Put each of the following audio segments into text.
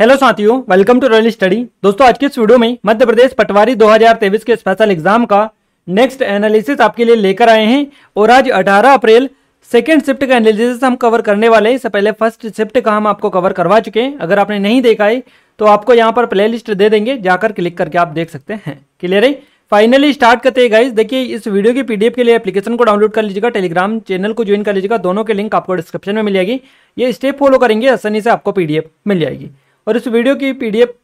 hello साथियों welcome to royal study दोस्तों आज के इस वीडियो में मध्य प्रदेश पटवारी 2023 के स्पेशल एग्जाम का नेक्स्ट एनालिसिस आपके लिए लेकर आए हैं और आज 18 अप्रैल सेकेंड शिफ्ट का एनालिसिस हम कवर करने वाले हैं इससे पहले फर्स्ट शिफ्ट का हम आपको कवर करवा चुके हैं अगर आपने नहीं देखा है तो आपको यहाँ पर प्ले लिस्ट दे देंगे जाकर क्लिक करके आप देख सकते हैं क्लियर है फाइनली स्टार्ट करते हैं गाइज देखिए इस वीडियो की पीडीएफ के लिए एप्लीकेशन को डाउनलोड कर लीजिएगा टेलीग्राम चैनल को ज्वाइन कर लीजिएगा दोनों के लिंक आपको डिस्क्रिप्शन में मिल जाएगी ये स्टेप फॉलो करेंगे आसानी से आपको पीडीएफ मिल जाएगी और इस वीडियो की पीडीएफ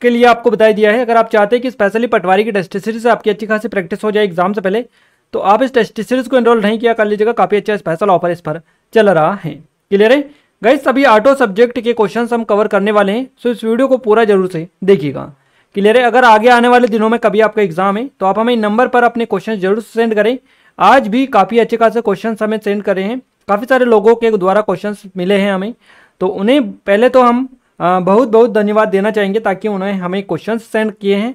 के लिए आपको बताया दिया है अगर आप चाहते हैं कि स्पेशली पटवारी की टेस्ट सीरीज से आपकी अच्छी खासी प्रैक्टिस हो जाए एग्जाम से पहले तो आप इस टेस्ट सीरीज को एनरोल नहीं किया कर लीजिएगा काफ़ी अच्छा स्पेशल ऑफर इस पर चल रहा है क्लियर है गई सभी आठों सब्जेक्ट के क्वेश्चन हम कवर करने वाले हैं सो इस वीडियो को पूरा जरूर से देखिएगा क्लियर है अगर आगे आने वाले दिनों में कभी आपका एग्जाम है तो आप हमें नंबर पर अपने क्वेश्चन जरूर सेंड करें आज भी काफ़ी अच्छे खासे क्वेश्चन हमें सेंड करे हैं काफ़ी सारे लोगों के द्वारा क्वेश्चन मिले हैं हमें तो उन्हें पहले तो हम बहुत बहुत धन्यवाद देना चाहेंगे ताकि उन्होंने हमें क्वेश्चन सेंड किए हैं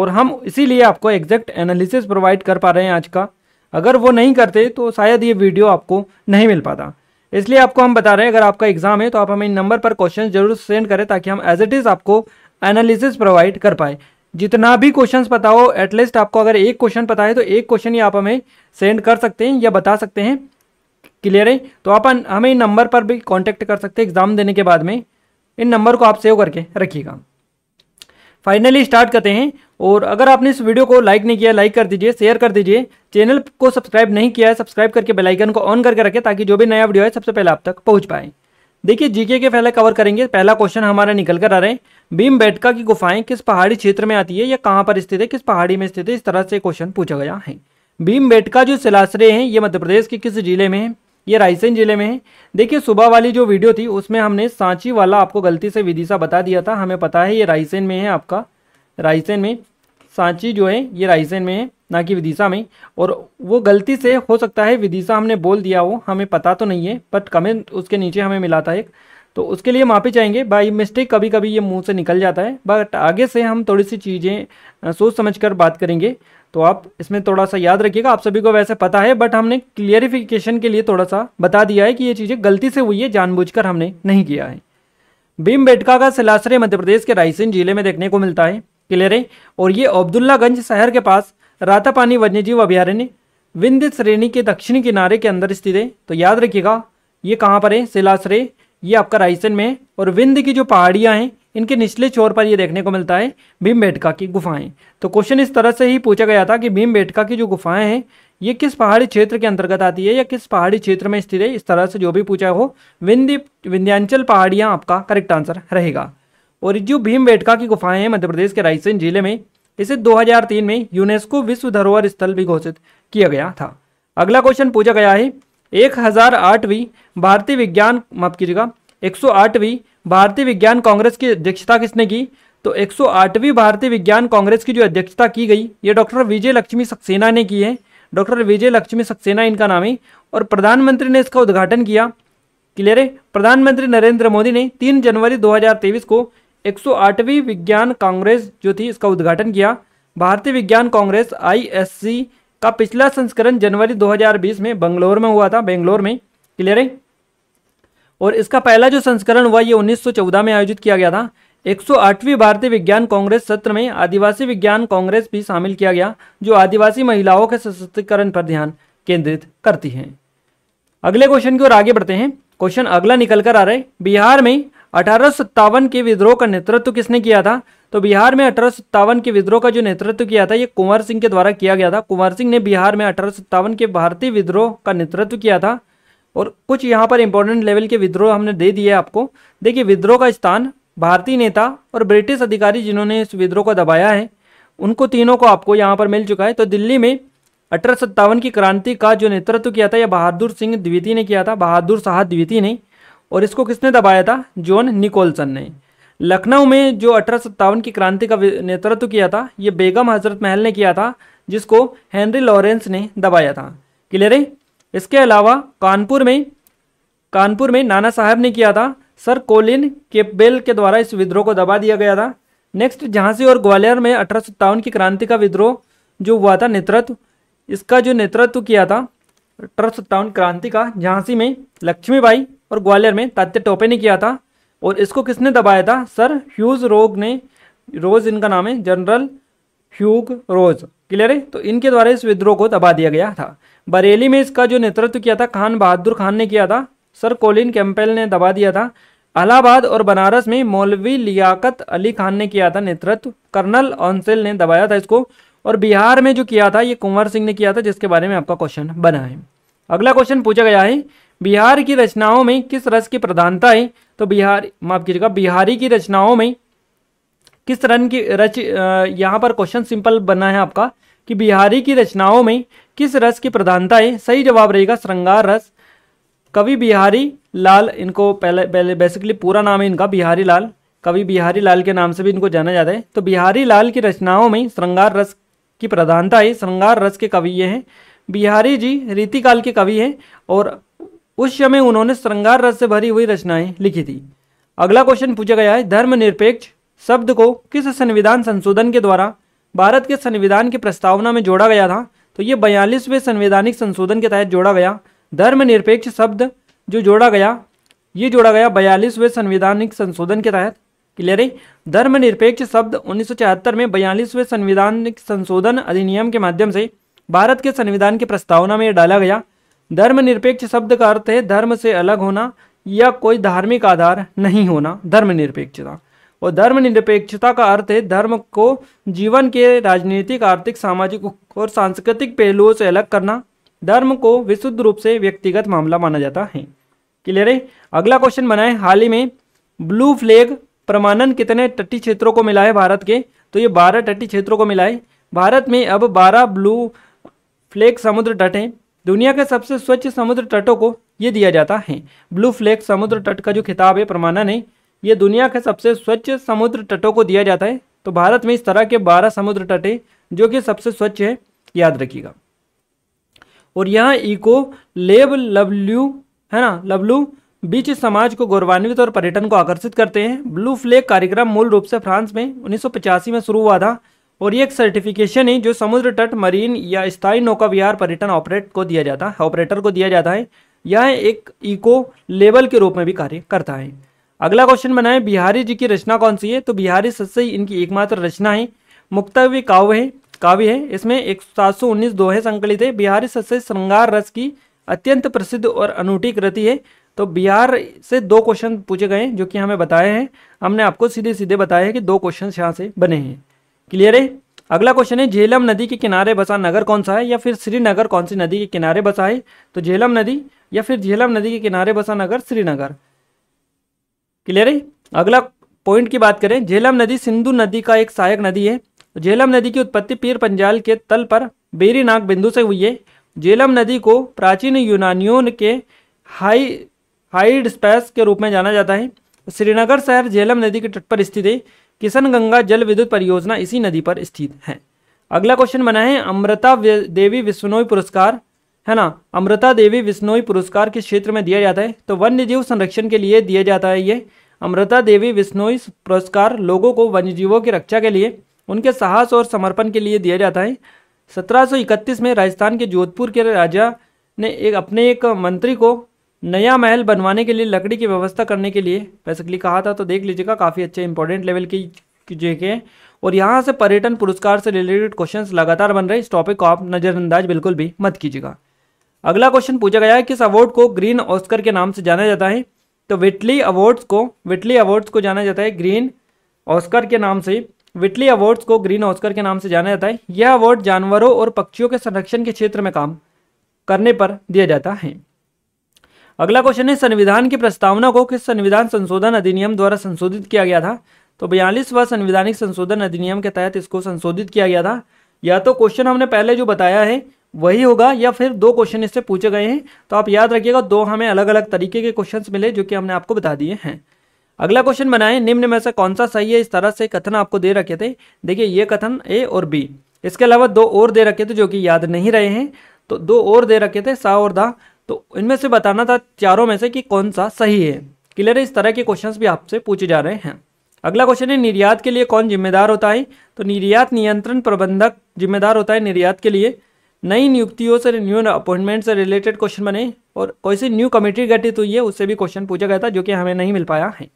और हम इसीलिए आपको एग्जैक्ट एनालिसिस प्रोवाइड कर पा रहे हैं आज का अगर वो नहीं करते तो शायद ये वीडियो आपको नहीं मिल पाता इसलिए आपको हम बता रहे हैं अगर आपका एग्जाम है तो आप हमें इन नंबर पर क्वेश्चन जरूर सेंड करें ताकि हम एज इट इज़ आपको एनालिसिस प्रोवाइड कर पाए जितना भी क्वेश्चंस पता हो एटलीस्ट आपको अगर एक क्वेश्चन पता है तो एक क्वेश्चन ही आप हमें सेंड कर सकते हैं या बता सकते हैं क्लियर है तो आप हमें इन नंबर पर भी कॉन्टैक्ट कर सकते हैं एग्ज़ाम देने के बाद में इन नंबर को आप सेव करके रखिएगा फाइनली स्टार्ट करते हैं और अगर आपने इस वीडियो को लाइक नहीं किया लाइक कर दीजिए शेयर कर दीजिए चैनल को सब्सक्राइब नहीं किया है सब्सक्राइब करके बेल आइकन को ऑन करके रखें ताकि जो भी नया वीडियो है सबसे पहले आप तक पहुंच पाए देखिए जीके के पहले कवर करेंगे पहला क्वेश्चन हमारा निकल कर आ रहे हैं भीम बैठका की गुफाएं किस पहाड़ी क्षेत्र में आती है या कहाँ पर स्थित है किस पहाड़ी में स्थित है इस तरह से क्वेश्चन पूछा गया है भीम बेटका जो सिलासरे हैं ये मध्य प्रदेश के किस जिले में है ये रायसेन जिले में है देखिए सुबह वाली जो वीडियो थी उसमें हमने सांची वाला आपको गलती से विदिशा बता दिया था हमें पता है ये रायसेन में है आपका रायसेन में सांची जो है ये रायसेन में है ना कि विदिशा में और वो गलती से हो सकता है विदिशा हमने बोल दिया हो हमें पता तो नहीं है बट कमेंट उसके नीचे हमें मिला था एक तो उसके लिए माफ़ी चाहेंगे बाई मिस्टेक कभी कभी ये मुंह से निकल जाता है बट आगे से हम थोड़ी सी चीज़ें सोच समझ कर बात करेंगे तो आप इसमें थोड़ा सा याद रखिएगा आप सभी को वैसे पता है बट हमने क्लियरिफिकेशन के लिए थोड़ा सा बता दिया है कि ये चीज़ें गलती से हुई है जानबूझकर हमने नहीं किया है भीम बेटका का सिलासरे मध्य प्रदेश के रायसेन जिले में देखने को मिलता है क्लियर है और ये अब्दुल्लागंज शहर के पास रातापानी वन्यजीव अभ्यारण्य विंध्य श्रेणी के दक्षिणी किनारे के अंदर स्थित है तो याद रखिएगा ये कहाँ पर है सिलासरे ये आपका रायसेन में और विंध की जो पहाड़ियाँ हैं इनके निचले छोर पर ये देखने को मिलता है भीमबेटका की गुफाएं तो क्वेश्चन इस तरह से ही पूछा गया था कि भीमबेटका की जो गुफाएं हैं ये किस पहाड़ी क्षेत्र के अंतर्गत आती है या किस पहाड़ी क्षेत्र में स्थित है इस तरह से जो भी पूछा हो विंध्य विंध्यांचल पहाड़ियां आपका करेक्ट आंसर रहेगा और जो भीमबेटका की गुफाएं हैं मध्य प्रदेश के रायसेन जिले में इसे दो में यूनेस्को विश्व धरोहर स्थल भी घोषित किया गया था अगला क्वेश्चन पूछा गया है एक हज़ार आठवीं भारतीय विज्ञान माफ कीजिएगा एक सौ आठवीं भारतीय विज्ञान कांग्रेस की अध्यक्षता किसने की तो एक सौ आठवीं भारतीय विज्ञान कांग्रेस की जो अध्यक्षता की गई ये डॉक्टर विजय लक्ष्मी सक्सेना ने की है डॉक्टर विजय लक्ष्मी सक्सेना इनका नाम है और प्रधानमंत्री ने इसका उद्घाटन किया क्लियर है प्रधानमंत्री नरेंद्र मोदी ने तीन जनवरी दो को एक विज्ञान कांग्रेस जो थी इसका उद्घाटन किया भारतीय विज्ञान कांग्रेस आई का पिछला संस्करण जनवरी 2020 में बंगलोर में हुआ था बेंगलोर में क्लियर है और इसका पहला जो संस्करण हुआ ये 1914 में आयोजित किया गया था 108वीं भारतीय विज्ञान कांग्रेस सत्र में आदिवासी विज्ञान कांग्रेस भी शामिल किया गया जो आदिवासी महिलाओं के सशक्तिकरण पर ध्यान केंद्रित करती है अगले क्वेश्चन की ओर आगे बढ़ते हैं क्वेश्चन अगला निकल कर आ रहे बिहार में अठारह के विद्रोह का नेतृत्व किसने किया था तो बिहार में अठारह सत्तावन के विद्रोह का जो नेतृत्व किया था ये कुंवर सिंह के द्वारा किया गया था कुंवर सिंह ने बिहार में अठारह सत्तावन के भारतीय विद्रोह का नेतृत्व किया था और कुछ यहाँ पर इंपॉर्टेंट लेवल के विद्रोह हमने दे दिए आपको देखिए विद्रोह का स्थान भारतीय नेता और ब्रिटिश अधिकारी जिन्होंने इस विद्रोह को दबाया है उनको तीनों को आपको यहाँ पर मिल चुका है तो दिल्ली में अठारह की क्रांति का जो नेतृत्व किया था यह बहादुर सिंह द्वितीय ने किया था बहादुर शाह द्वितीय ने और इसको किसने दबाया था जॉन निकोलसन ने लखनऊ में जो अठारह की क्रांति का नेतृत्व किया था ये बेगम हजरत महल ने किया था जिसको हेनरी लॉरेंस ने दबाया था क्लियर है इसके अलावा कानपुर में कानपुर में नाना साहब ने किया था सर कोलिन केपबेल के द्वारा इस विद्रोह को दबा दिया गया था नेक्स्ट झांसी और ग्वालियर में अठारह की क्रांति का विद्रोह जो हुआ था नेतृत्व इसका जो नेतृत्व किया था अठारह क्रांति का झांसी में लक्ष्मीबाई और ग्वालियर में तात्या टोपे ने किया था और इसको किसने दबाया था सर ह्यूज रोग ने रोज इनका नाम है जनरल ह्यूग रोज क्लियर है तो इनके द्वारा इस विद्रोह को दबा दिया गया था बरेली में इसका जो नेतृत्व किया था खान बहादुर खान ने किया था सर कोलिन कैंपेल ने दबा दिया था अलाहाबाद और बनारस में मौलवी लियाकत अली खान ने किया था नेतृत्व कर्नल ऑनसेल ने दबाया था इसको और बिहार में जो किया था ये कुंवर सिंह ने किया था जिसके बारे में आपका क्वेश्चन बना है अगला क्वेश्चन पूछा गया है बिहार की रचनाओं में किस रस की प्रधानता है तो बिहार माफ कीजिएगा बिहारी की रचनाओं में किस रन की रच यहाँ पर क्वेश्चन सिंपल बना है आपका कि बिहारी की रचनाओं में किस रस की प्रधानता है सही जवाब रहेगा श्रृंगार रस कवि बिहारी लाल इनको पहले पहले बेसिकली पूरा नाम है इनका बिहारी लाल कवि बिहारी लाल के नाम से भी इनको जाना जाता है तो बिहारी लाल की रचनाओं में श्रृंगार रस की प्रधानता है श्रृंगार रस के कवि ये हैं बिहारी जी रीतिकाल के कवि हैं और उस समय उन्होंने श्रृंगार रस से भरी हुई रचनाएं लिखी थी अगला क्वेश्चन पूछा गया है धर्मनिरपेक्ष शब्द को किस संविधान संशोधन के द्वारा भारत के संविधान की प्रस्तावना में जोड़ा गया था तो ये बयालीसवें संवैधानिक संशोधन के तहत जोड़ा गया धर्मनिरपेक्ष शब्द जो जोड़ा गया ये जोड़ा गया बयालीसवें संवैधानिक संशोधन के तहत क्लियर है धर्मनिरपेक्ष शब्द उन्नीस में बयालीसवें संविधानिक संशोधन अधिनियम के माध्यम से भारत के संविधान की प्रस्तावना में डाला गया धर्मनिरपेक्ष शब्द का अर्थ है धर्म से अलग होना या कोई धार्मिक आधार नहीं होना धर्मनिरपेक्षता और धर्मनिरपेक्षता का अर्थ है धर्म को जीवन के राजनीतिक आर्थिक सामाजिक और सांस्कृतिक पहलुओं से अलग करना धर्म को विशुद्ध रूप से व्यक्तिगत मामला माना जाता है क्लियर है अगला क्वेश्चन बनाए हाल ही में ब्लू फ्लैग प्रमाणन कितने तटीय क्षेत्रों को मिला है भारत के तो ये बारह तटीय क्षेत्रों को मिला है भारत में अब बारह ब्लू फ्लैग समुद्र तट हैं दुनिया के सबसे स्वच्छ समुद्र तटों को ये दिया जाता है ब्लू फ्लैग समुद्र तट का जो खिताब है प्रमाणा ने ये दुनिया के सबसे स्वच्छ समुद्र तटों को दिया जाता है तो भारत में इस तरह के बारह समुद्र तट है जो कि सबसे स्वच्छ है याद रखिएगा और यहाँ इको लेब लवल्यू है ना लवलू बीच समाज को गौरवान्वित और पर्यटन को आकर्षित करते हैं ब्लू फ्लैग कार्यक्रम मूल रूप से फ्रांस में उन्नीस में शुरू हुआ था और ये एक सर्टिफिकेशन है जो समुद्र तट मरीन या स्थायी नौका विहार पर्यटन ऑपरेट को दिया जाता है ऑपरेटर को दिया जाता है यह एक इको लेवल के रूप में भी कार्य करता है अगला क्वेश्चन बनाए बिहारी जी की रचना कौन सी है तो बिहारी सत्सई इनकी एकमात्र रचना है मुक्तव्य काव्य है काव्य है इसमें एक सात सौ उन्नीस दोहे संकलित है बिहारी सत्सई श्रृंगार रस की अत्यंत प्रसिद्ध और अनूठी कृति है तो बिहार से दो क्वेश्चन पूछे गए जो कि हमें बताए हैं हमने आपको सीधे सीधे बताया है कि दो क्वेश्चन यहाँ से बने हैं क्लियर है अगला क्वेश्चन है झेलम नदी के किनारे बसा नगर कौन सा है या फिर श्रीनगर कौन सी नदी के किनारे बसा है तो झेलम नदी या फिर झेलम नदी के किनारे बसा नगर श्रीनगर क्लियर है अगला पॉइंट की बात करें झेलम नदी सिंधु नदी का एक सहायक नदी है झेलम नदी की उत्पत्ति पीर पंजाल के तल पर बेरी नाग बिंदु से हुई है झेलम नदी को प्राचीन यूनानियों के हाई हाइड स्पैस के रूप में जाना जाता है श्रीनगर शहर झेलम नदी के तट पर स्थित है किशनगंगा जल विद्युत परियोजना इसी नदी पर स्थित है अगला क्वेश्चन बना है अमृता देवी विश्वनोई पुरस्कार है ना अमृता देवी विश्नोई पुरस्कार किस क्षेत्र में दिया जाता है तो वन्य जीव संरक्षण के लिए दिया जाता है ये अमृता देवी विश्नोई पुरस्कार लोगों को वन्य जीवों की रक्षा के लिए उनके साहस और समर्पण के लिए दिया जाता है 1731 में राजस्थान के जोधपुर के राजा ने एक अपने एक मंत्री को नया महल बनवाने के लिए लकड़ी की व्यवस्था करने के लिए बेसिकली कहा था तो देख लीजिएगा काफ़ी अच्छे इंपॉर्टेंट लेवल की जगह और यहाँ से पर्यटन पुरस्कार से रिलेटेड क्वेश्चंस लगातार बन रहे इस टॉपिक को आप नज़रअंदाज बिल्कुल भी मत कीजिएगा अगला क्वेश्चन पूछा गया है किस अवार्ड को ग्रीन ऑस्कर के नाम से जाना जाता है तो विटली अवार्ड्स को विटली अवार्ड्स को जाना जाता है ग्रीन ऑस्कर के नाम से विटली अवार्ड्स को ग्रीन ऑस्कर के नाम से जाना जाता है यह अवार्ड जानवरों और पक्षियों के संरक्षण के क्षेत्र में काम करने पर दिया जाता है अगला क्वेश्चन है संविधान की प्रस्तावना को किस संविधान संशोधन अधिनियम द्वारा संशोधित किया गया था तो बयालीसवा संविधानिक संशोधन अधिनियम के तहत इसको संशोधित किया गया था या तो क्वेश्चन हमने पहले जो बताया है वही होगा या फिर दो क्वेश्चन इससे पूछे गए हैं तो आप याद रखिएगा दो हमें अलग अलग तरीके के क्वेश्चन मिले जो कि हमने आपको बता दिए हैं अगला क्वेश्चन बनाए निम्न में से कौन सा सही है इस तरह से कथन आपको दे रखे थे देखिए ये कथन ए और बी इसके अलावा दो और दे रखे थे जो कि याद नहीं रहे हैं तो दो और दे रखे थे सा और दा तो इनमें से बताना था चारों में से कि कौन सा सही है क्लियर है इस तरह के क्वेश्चंस भी आपसे पूछे जा रहे हैं अगला क्वेश्चन है निर्यात के लिए कौन जिम्मेदार होता है तो निर्यात नियंत्रण प्रबंधक जिम्मेदार होता है निर्यात के लिए नई नियुक्तियों से न्यू अपॉइंटमेंट से रिलेटेड क्वेश्चन बने और कोई सी न्यू कमेटी गठित हुई है उससे भी क्वेश्चन पूछा गया था जो कि हमें नहीं मिल पाया है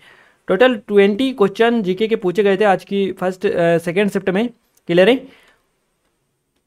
टोटल ट्वेंटी क्वेश्चन जीके के पूछे गए थे आज की फर्स्ट सेकेंड शिफ्ट में क्लियर है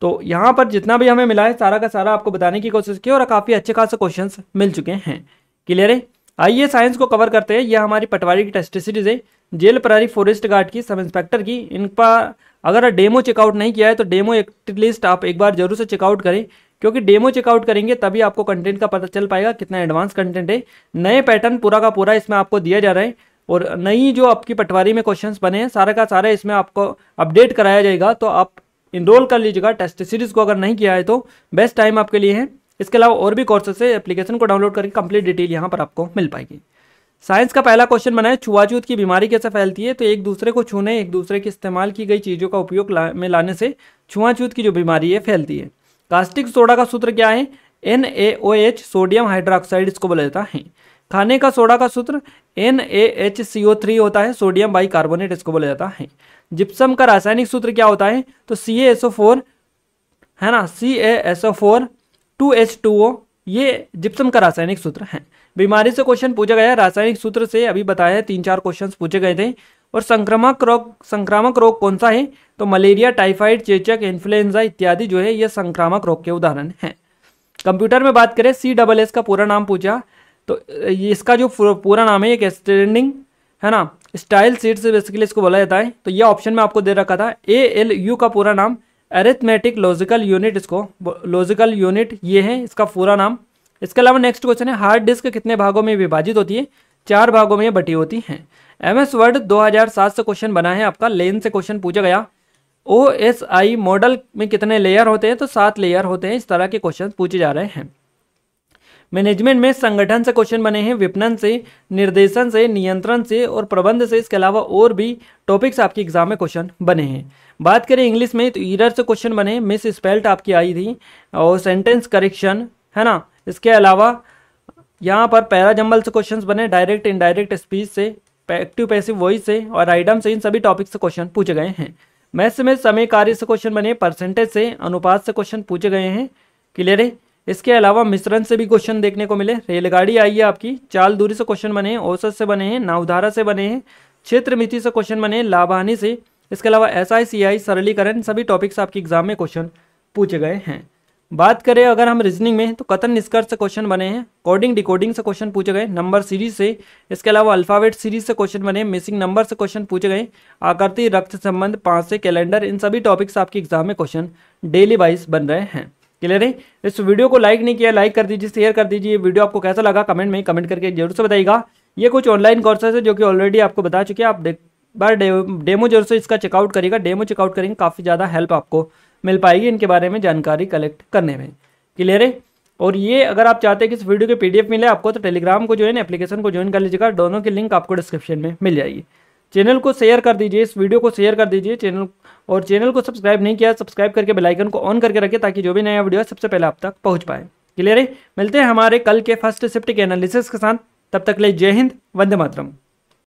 तो यहाँ पर जितना भी हमें मिला है सारा का सारा आपको बताने की कोशिश की और काफ़ी अच्छे खासे क्वेश्चन मिल चुके हैं क्लियर है आइए साइंस को कवर करते हैं यह हमारी पटवारी की टेस्ट सीरीज है जेल प्रारी फॉरेस्ट गार्ड की सब इंस्पेक्टर की इन पर अगर डेमो चेकआउट नहीं किया है तो डेमो एटलीस्ट आप एक बार जरूर से चेकआउट करें क्योंकि डेमो चेकआउट करेंगे तभी आपको कंटेंट का पता चल पाएगा कितना एडवांस कंटेंट है नए पैटर्न पूरा का पूरा इसमें आपको दिया जा रहा है और नई जो आपकी पटवारी में क्वेश्चंस बने हैं सारा का सारा इसमें आपको अपडेट कराया जाएगा तो आप इनरोल कर लीजिएगा टेस्ट सीरीज़ को अगर नहीं किया है तो बेस्ट टाइम आपके लिए है इसके अलावा और भी कोर्सेस है एप्लीकेशन को डाउनलोड करके कंप्लीट डिटेल यहाँ पर आपको मिल पाएगी साइंस का पहला क्वेश्चन बना है छुआछूत की बीमारी कैसे फैलती है तो एक दूसरे को छूने एक दूसरे के इस्तेमाल की गई चीज़ों का उपयोग ला, में लाने से छुआछूत की जो बीमारी है फैलती है कास्टिक सोडा का सूत्र क्या है N A O H sodium hydroxide इसको बोला जाता है खाने का सोडा का सूत्र N A H C O three होता है सोडियम बाई कार्बोनेट इसको बोला जाता है जिप्सम का रासायनिक सूत्र क्या होता है तो सी है ना C A S O four two H two O ये जिप्सम का रासायनिक सूत्र है बीमारी से क्वेश्चन पूछा गया रासायनिक सूत्र से अभी बताया है तीन चार क्वेश्चन पूछे गए थे और संक्रामक रोग संक्रामक रोग कौन सा है तो मलेरिया टाइफाइड चेचक इन्फ्लुएंजा इत्यादि जो है ये संक्रामक रोग के उदाहरण हैं कंप्यूटर में बात करें सी डबल एस का पूरा नाम पूछा तो इसका जो पूरा नाम है एक स्टैंडिंग है ना स्टाइल सीट से बेसिकली इसको बोला जाता है तो ये ऑप्शन में आपको दे रखा था ए एल यू का पूरा नाम एरिथमेटिक लॉजिकल यूनिट इसको लॉजिकल यूनिट ये है इसका पूरा नाम इसके अलावा नेक्स्ट क्वेश्चन है हार्ड डिस्क कितने भागों में विभाजित होती है चार भागों में बटी होती है एम एस वर्ड सात से क्वेश्चन बना है आपका लेन से क्वेश्चन पूछा गया ओ एस आई मॉडल में कितने लेयर होते हैं तो सात लेयर होते हैं इस तरह के क्वेश्चन पूछे जा रहे हैं मैनेजमेंट में संगठन से क्वेश्चन बने हैं विपणन से निर्देशन से नियंत्रण से और प्रबंध से इसके अलावा और भी टॉपिक्स आपके एग्जाम में क्वेश्चन बने हैं बात करें इंग्लिश में तो ईरर से क्वेश्चन बने मिस स्पेल्ट आपकी आई थी और सेंटेंस करेक्शन है ना इसके अलावा यहाँ पर जम्बल से क्वेश्चन बने डायरेक्ट इनडायरेक्ट स्पीच से एक्टिव पैसिव वॉइस से और आइडम से इन सभी टॉपिक से क्वेश्चन पूछे गए हैं मैथ्स में समय कार्य से क्वेश्चन बने परसेंटेज से अनुपात से क्वेश्चन पूछे गए हैं क्लियर है इसके अलावा मिश्रण से भी क्वेश्चन देखने को मिले रेलगाड़ी आई है आपकी चाल दूरी से क्वेश्चन बने हैं औसत से बने हैं नावधारा से बने हैं क्षेत्र मिति से क्वेश्चन बने लाभानी से इसके अलावा एस आई सी आई सरलीकरण सभी टॉपिक्स आपके एग्जाम में क्वेश्चन पूछे गए हैं बात करें अगर हम रीजनिंग में तो कथन निष्कर्ष से क्वेश्चन बने हैं कोडिंग डिकोडिंग से क्वेश्चन पूछे गए नंबर सीरीज से इसके अलावा अल्फावेट सीरीज से क्वेश्चन बने मिसिंग नंबर से क्वेश्चन पूछे गए आकृति रक्त संबंध पांच से कैलेंडर इन सभी टॉपिक्स आपके एग्जाम में क्वेश्चन डेली वाइज बन रहे हैं क्लियर है इस वीडियो को लाइक नहीं किया लाइक कर दीजिए शेयर कर दीजिए वीडियो आपको कैसा लगा कमेंट में कमेंट करके जरूर से बताइएगा ये कुछ ऑनलाइन कोर्सेज है जो कि ऑलरेडी आपको बता चुके हैं आप देख बार डेमो जरूर से इसका चेकआउट करेगा डेमो चेकआउट करेंगे काफ़ी ज़्यादा हेल्प आपको मिल पाएगी इनके बारे में जानकारी कलेक्ट करने में क्लियर है और ये अगर आप चाहते हैं कि इस वीडियो के पीडीएफ मिले आपको तो टेलीग्राम को ज्वाइन एप्लीकेशन को ज्वाइन कर लीजिएगा दोनों की लिंक आपको डिस्क्रिप्शन में मिल जाएगी चैनल को शेयर कर दीजिए इस वीडियो को शेयर कर दीजिए चैनल और चैनल को सब्सक्राइब नहीं किया सब्सक्राइब करके बेलाइकन को ऑन करके रखें ताकि जो भी नया वीडियो है सबसे पहले आप तक पहुँच पाए क्लियर है मिलते हैं हमारे कल के फर्स्ट शिफ्ट के एनालिसिस के साथ तब तक ले जय हिंद वंदे मातरम